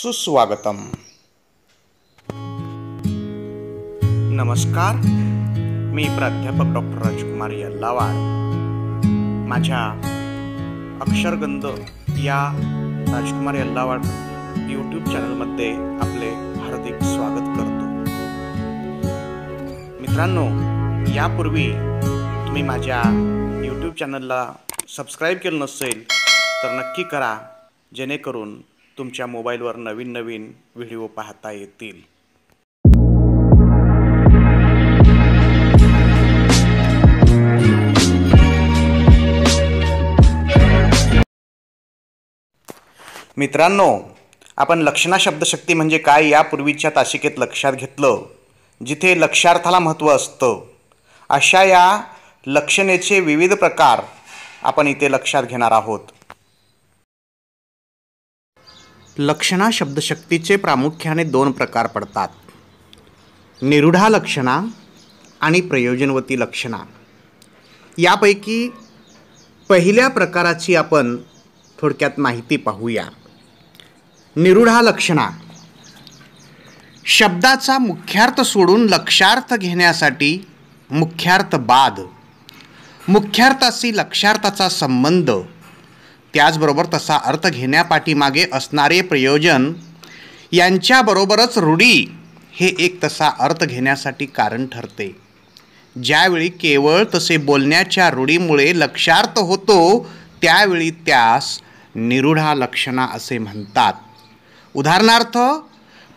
सुस्वागतम नमस्कार मी प्राध्यापक डॉक्टर राजकुमार यल्लावाड माझ्या अक्षरगंध या राजकुमार यल्लावाड यूट्यूब चॅनलमध्ये आपले हार्दिक स्वागत करतो मित्रांनो यापूर्वी तुम्ही माझ्या यूट्यूब चॅनलला सबस्क्राईब केलं नसेल तर नक्की करा जेणेकरून तुमच्या मोबाईलवर नवीन नवीन व्हिडिओ पाहता येतील मित्रांनो आपण लक्षणा शब्दशक्ती म्हणजे काय यापूर्वीच्या तासिकेत लक्षात घेतलं जिथे लक्षार्थाला महत्त्व असतं अशा या लक्षणेचे विविध प्रकार आपण इथे लक्षात घेणार आहोत लक्षणा शब्दशक्तीचे प्रामुख्याने दोन प्रकार पडतात निरुढा लक्षणा आणि प्रयोजनवती लक्षणा यापैकी पहिल्या प्रकाराची आपण थोडक्यात माहिती पाहूया निरुढा लक्षणा शब्दाचा मुख्यार्थ सोडून लक्षार्थ घेण्यासाठी मुख्यार्थ बाद मुख्यार्थाशी लक्षार्थाचा संबंध त्याचबरोबर तसा अर्थ घेण्यापाठीमागे असणारे प्रयोजन यांच्याबरोबरच रूढी हे एक तसा अर्थ घेण्यासाठी कारण ठरते ज्यावेळी केवळ तसे बोलण्याच्या रूढीमुळे लक्षार्थ होतो त्यावेळी त्यास निरुढा लक्षणा असे म्हणतात उदाहरणार्थ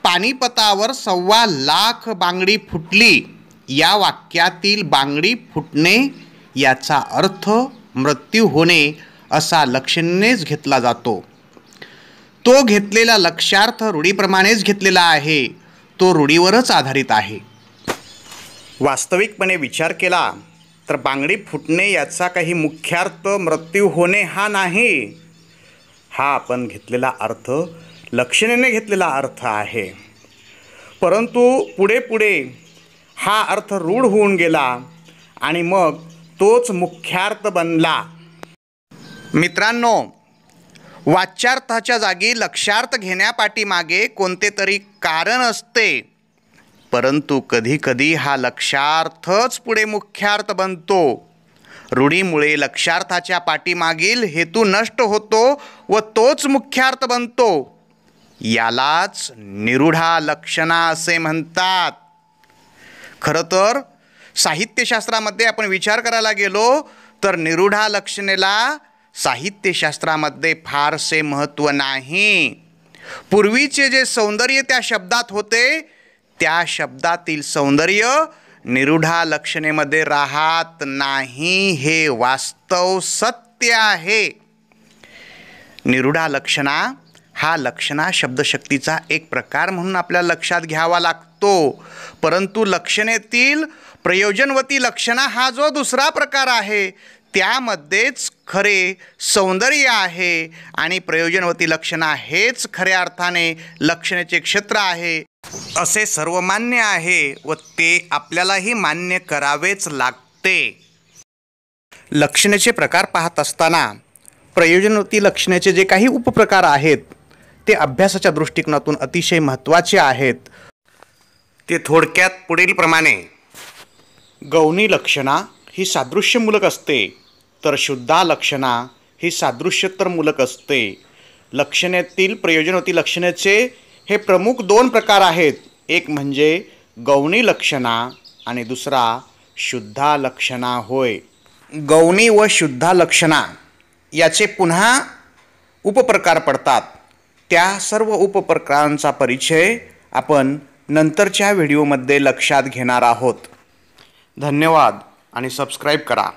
पानिपतावर सव्वा लाख बांगडी फुटली या वाक्यातील बांगडी फुटणे याचा अर्थ मृत्यू होणे असा लक्षणेच घेतला जातो तो घेतलेला लक्षार्थ रूढीप्रमाणेच घेतलेला आहे तो रूढीवरच आधारित आहे वास्तविकपणे विचार केला तर बांगडी फुटणे याचा काही मुख्यार्थ मृत्यू होणे हा नाही हा आपण घेतलेला अर्थ लक्षणेने घेतलेला अर्थ आहे परंतु पुढे पुढे हा अर्थ रूढ होऊन गेला आणि मग तोच मुख्यार्थ बनला मित्रांनो वाच्यार्थाच्या जागी लक्षार्थ घेण्यापाठीमागे कोणते तरी कारण असते परंतु कधीकधी हा लक्षार्थच पुढे मुख्यार्थ बनतो रूढीमुळे लक्षार्थाच्या पाठीमागील हेतू नष्ट होतो व तोच मुख्यार्थ बनतो यालाच निरूढा लक्षणा असे म्हणतात खरं तर साहित्यशास्त्रामध्ये आपण विचार करायला गेलो तर निरुढा लक्षणेला साहित्यशास्त्रामध्ये फारसे महत्त्व नाही पूर्वीचे जे सौंदर्य त्या शब्दात होते त्या शब्दातील सौंदर्य निरुढा लक्षणेमध्ये राहत नाही हे वास्तव सत्य आहे निरुढा लक्षणा हा लक्षणा शब्दशक्तीचा एक प्रकार म्हणून आपल्या लक्षात घ्यावा लागतो परंतु लक्षणेतील प्रयोजनवती लक्षणा हा जो दुसरा प्रकार आहे त्यामध्येच खरे सौंदर्य आहे आणि प्रयोजनवती लक्षणं हेच खऱ्या अर्थाने लक्षणाचे क्षेत्र आहे असे सर्वमान्य आहे व ते आपल्यालाही मान्य करावेच लागते लक्षणाचे प्रकार पाहत असताना प्रयोजनवती लक्षणाचे जे काही उपप्रकार आहेत ते अभ्यासाच्या दृष्टिकोनातून अतिशय महत्त्वाचे आहेत ते थोडक्यात पुढीलप्रमाणे गौणी लक्षणा ही सादृश्यमूलक असते तर शुद्धा लक्षणा ही सादृश्यत्तर मूलक असते लक्षणेतील प्रयोजनवती लक्षणेचे हे प्रमुख दोन प्रकार आहेत एक म्हणजे गौणी लक्षणा आणि दुसरा शुद्धा लक्षणा होय गौणी व शुद्धा लक्षणा याचे पुन्हा उपप्रकार पडतात त्या सर्व उपप्रकारांचा परिचय आपण नंतरच्या व्हिडिओमध्ये लक्षात घेणार आहोत धन्यवाद आणि सबस्क्राईब करा